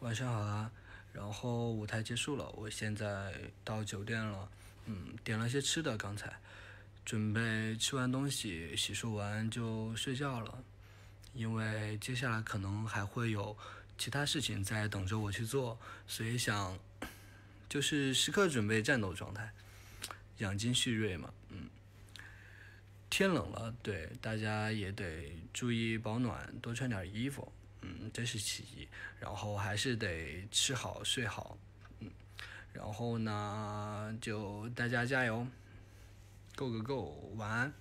晚上好啊，然后舞台结束了，我现在到酒店了，嗯，点了些吃的刚才，准备吃完东西洗漱完就睡觉了，因为接下来可能还会有其他事情在等着我去做，所以想，就是时刻准备战斗状态，养精蓄锐嘛，嗯，天冷了，对大家也得注意保暖，多穿点衣服。嗯，这是其一，然后还是得吃好睡好，嗯，然后呢，就大家加油，Go Go Go，晚安。